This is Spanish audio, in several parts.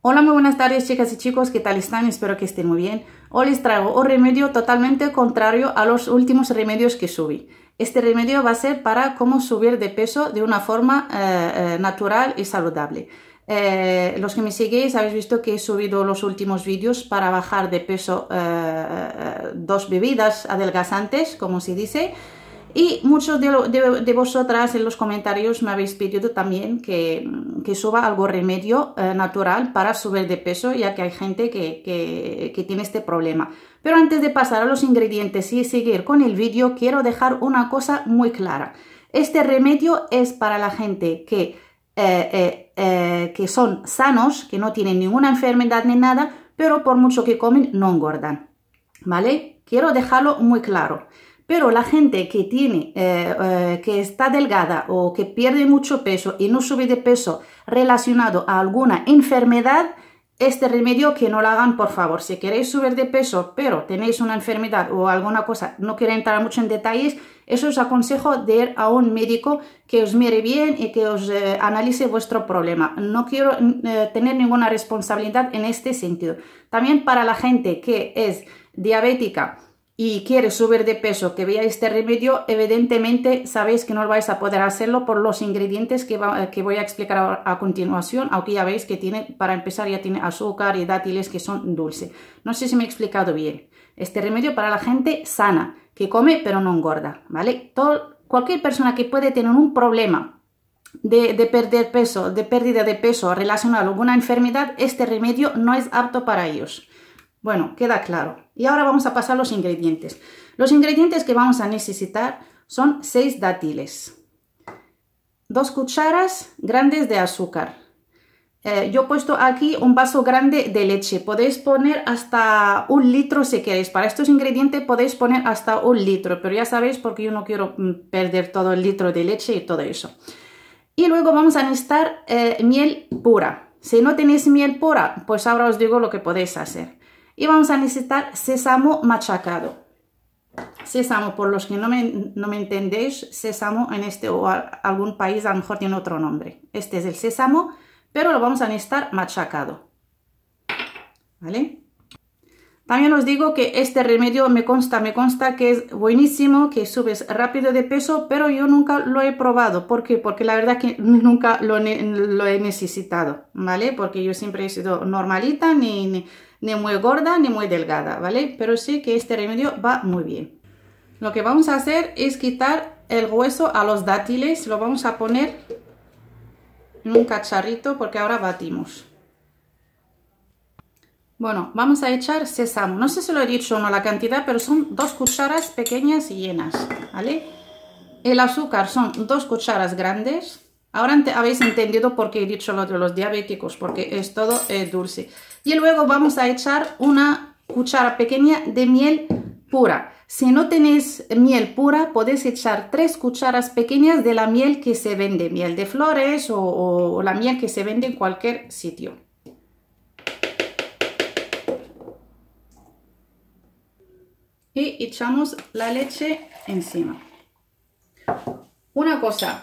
Hola, muy buenas tardes chicas y chicos, ¿qué tal están? Espero que estén muy bien. Hoy les traigo un remedio totalmente contrario a los últimos remedios que subí. Este remedio va a ser para cómo subir de peso de una forma eh, eh, natural y saludable. Eh, los que me seguís habéis visto que he subido los últimos vídeos para bajar de peso dos bebidas adelgazantes, como se dice, y muchos de, vosotras en los comentarios me habéis pedido también que, suba algo remedio eh, natural para subir de peso, ya que hay gente que, tiene este problema. Pero antes de pasar a los ingredientes y seguir con el vídeo, quiero dejar una cosa muy clara. Este remedio es para la gente que, eh, eh, que son sanos, que no tienen ninguna enfermedad ni nada, pero por mucho que comen no engordan. ¿Vale? Quiero dejarlo muy claro. Pero la gente que tiene, eh, eh, que está delgada o que pierde mucho peso y no sube de peso relacionado a alguna enfermedad, este remedio que no lo hagan, por favor. Si queréis subir de peso, pero tenéis una enfermedad o alguna cosa, no quiero entrar mucho en detalles, eso os aconsejo de ir a un médico que os mire bien y que os eh, analice vuestro problema. No quiero tener ninguna responsabilidad en este sentido. También para la gente que es diabética, y quiere subir de peso, que vea este remedio, evidentemente sabéis que no vais a poder hacerlo por los ingredientes que, voy a explicar a, continuación, aunque ya veis que tiene, para empezar ya tiene azúcar y dátiles que son dulces. No sé si me he explicado bien. Este remedio para la gente sana, que come pero no engorda, ¿vale? cualquier persona que puede tener un problema de, perder peso, de pérdida de peso relacionado a alguna enfermedad, este remedio no es apto para ellos. Bueno, queda claro. Y ahora vamos a pasar los ingredientes. Los ingredientes que vamos a necesitar son 6 dátiles, 2 cucharas grandes de azúcar. Eh, yo he puesto aquí un vaso grande de leche. Podéis poner hasta un litro si queréis. Para estos ingredientes podéis poner hasta un litro, pero ya sabéis porque yo no quiero mm, perder todo el litro de leche y todo eso. Y luego vamos a necesitar eh, miel pura. Si no tenéis miel pura, pues ahora os digo lo que podéis hacer. Y vamos a necesitar sésamo machacado. Sésamo, por los que no me, entendéis, sésamo en este o algún país a lo mejor tiene otro nombre. Este es el sésamo, pero lo vamos a necesitar machacado. ¿Vale? También os digo que este remedio me consta, me consta que es buenísimo, que subes rápido de peso, pero yo nunca lo he probado. ¿Por qué? Porque la verdad que nunca lo, he necesitado, ¿vale? Porque yo siempre he sido normalita, ni, ni muy gorda, ni muy delgada, ¿vale? Pero sí que este remedio va muy bien. Lo que vamos a hacer es quitar el hueso a los dátiles, lo vamos a poner en un cacharrito porque ahora batimos. Bueno, vamos a echar sésamo. No sé si lo he dicho o no la cantidad, pero son dos cucharas pequeñas y llenas, ¿vale? El azúcar son dos cucharas grandes. Ahora habéis entendido por qué he dicho lo de los diabéticos, porque es todo eh, dulce. Y luego vamos a echar una cuchara pequeña de miel pura. Si no tenéis miel pura, podéis echar tres cucharas pequeñas de la miel que se vende, miel de flores o la miel que se vende en cualquier sitio. y echamos la leche encima. Una cosa,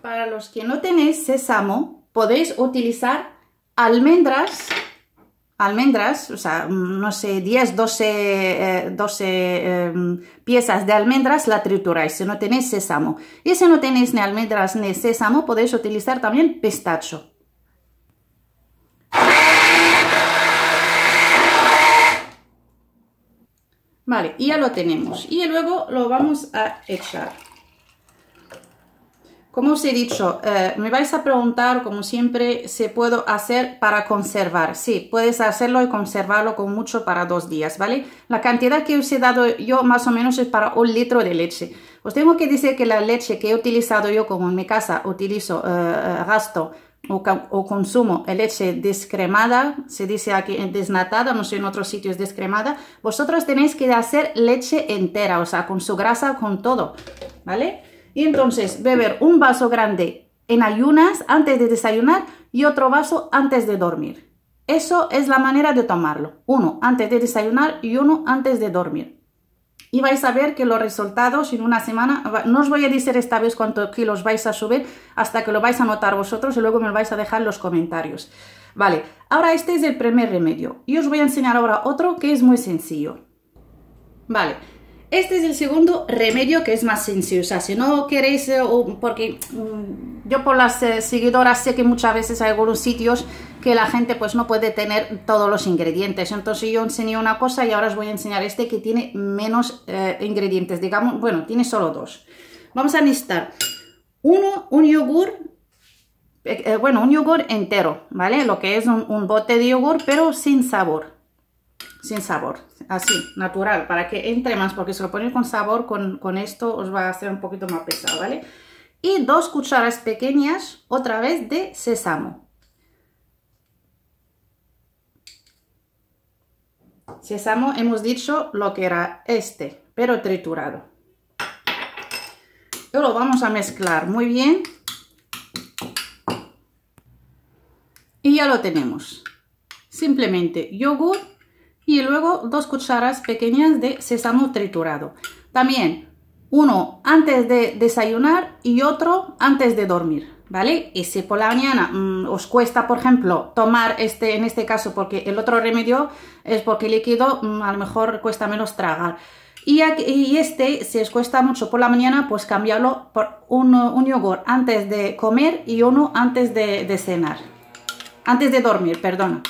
para los que no tenéis sésamo, podéis utilizar almendras, almendras, o sea, no sé, 10, 12, 12 piezas de almendras la trituráis si no tenéis sésamo. Y si no tenéis ni almendras ni sésamo, podéis utilizar también pistacho. Vale, y ya lo tenemos. Y luego lo vamos a echar. Como os he dicho, eh, me vais a preguntar, como siempre, si puedo hacer para conservar. Sí, puedes hacerlo y conservarlo con mucho para dos días, ¿vale? La cantidad que os he dado yo más o menos es para un litro de leche. Os tengo que decir que la leche que he utilizado yo, como en mi casa utilizo, eh, eh, gasto o, consumo leche descremada, se dice aquí desnatada, no sé en otros sitios descremada, vosotros tenéis que hacer leche entera, o sea, con su grasa, con todo, ¿vale? Y entonces beber un vaso grande en ayunas antes de desayunar y otro vaso antes de dormir. Eso es la manera de tomarlo. Uno antes de desayunar y uno antes de dormir y vais a ver que los resultados en una semana, no os voy a decir esta vez cuántos kilos vais a subir hasta que lo vais a notar vosotros y luego me lo vais a dejar en los comentarios. Vale, ahora este es el primer remedio y os voy a enseñar ahora otro que es muy sencillo. Vale, este es el segundo remedio que es más sencillo. O sea, si no queréis, eh, porque mm, yo por las eh, seguidoras sé que muchas veces hay algunos sitios que la gente pues no puede tener todos los ingredientes. Entonces yo enseñé una cosa y ahora os voy a enseñar este que tiene menos eh, ingredientes. Digamos, bueno, tiene solo dos. Vamos a necesitar uno, un yogur, bueno, un yogur entero, ¿vale? Lo que es un bote de yogur, pero sin sabor sin sabor, así, natural, para que entre más, porque si lo ponéis con sabor, con, esto os va a hacer un poquito más pesado, ¿vale? Y dos cucharas pequeñas, otra vez, de sésamo. Sésamo, hemos dicho lo que era este, pero triturado. Y lo vamos a mezclar muy bien. Y ya lo tenemos. Simplemente yogur dos cucharas pequeñas de sésamo triturado. También uno antes de desayunar y otro antes de dormir, ¿vale? Y si por la mañana mm, os cuesta, por ejemplo, tomar este, en este caso, porque el otro remedio es porque el líquido mm, a lo mejor cuesta menos tragar. Y, este, si os cuesta mucho por la mañana, pues cambiarlo por un yogur antes de comer y uno antes de, de cenar. Antes de dormir, perdón.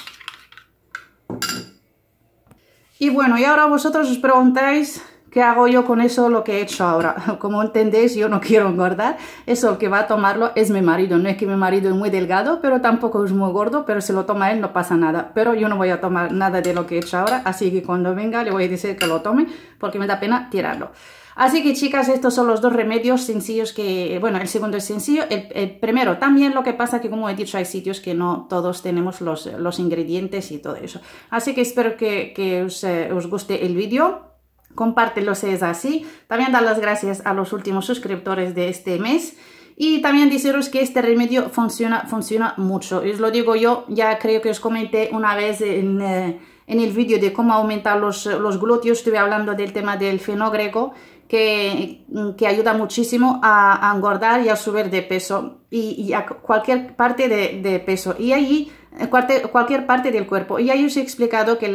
Y bueno, y ahora vosotros os preguntáis qué hago yo con eso, lo que he hecho ahora. Como entendéis, yo no quiero engordar. Eso el que va a tomarlo es mi marido. No es que mi marido es muy delgado, pero tampoco es muy gordo, pero si lo toma él no pasa nada. Pero yo no voy a tomar nada de lo que he hecho ahora, así que cuando venga le voy a decir que lo tome porque me da pena tirarlo. Así que chicas, estos son los dos remedios sencillos que, bueno, el segundo es sencillo, el, primero también lo que pasa que como he dicho hay sitios que no todos tenemos los, ingredientes y todo eso. Así que espero que, eh, os, guste el vídeo compártelo si es así. También dar las gracias a los últimos suscriptores de este mes. Y también deciros que este remedio funciona, funciona mucho. Os lo digo yo, ya creo que os comenté una vez en... Eh, en el vídeo de cómo aumentar los, los, glúteos, estuve hablando del tema del fenogreco, que, que ayuda muchísimo a, a, engordar y a subir de peso, y, a cualquier parte de, de peso. Y ahí Cualquier, parte del cuerpo. Y ahí os he explicado que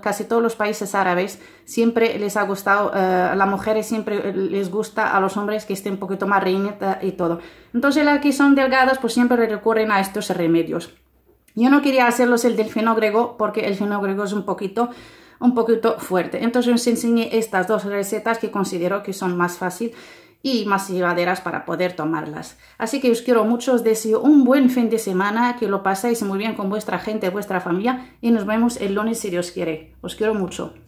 casi todos los países árabes siempre les ha gustado, a eh, las mujeres siempre les gusta a los hombres que estén un poquito más reñidas y todo. Entonces las que son delgadas pues siempre recurren a estos remedios. Yo no quería hacerlos el del fenogrego porque el fenogrego es un poquito, un poquito fuerte. Entonces os enseñé estas dos recetas que considero que son más fácil y más llevaderas para poder tomarlas. Así que os quiero mucho, os deseo un buen fin de semana, que lo pasáis muy bien con vuestra gente, vuestra familia y nos vemos el lunes si Dios quiere. Os quiero mucho.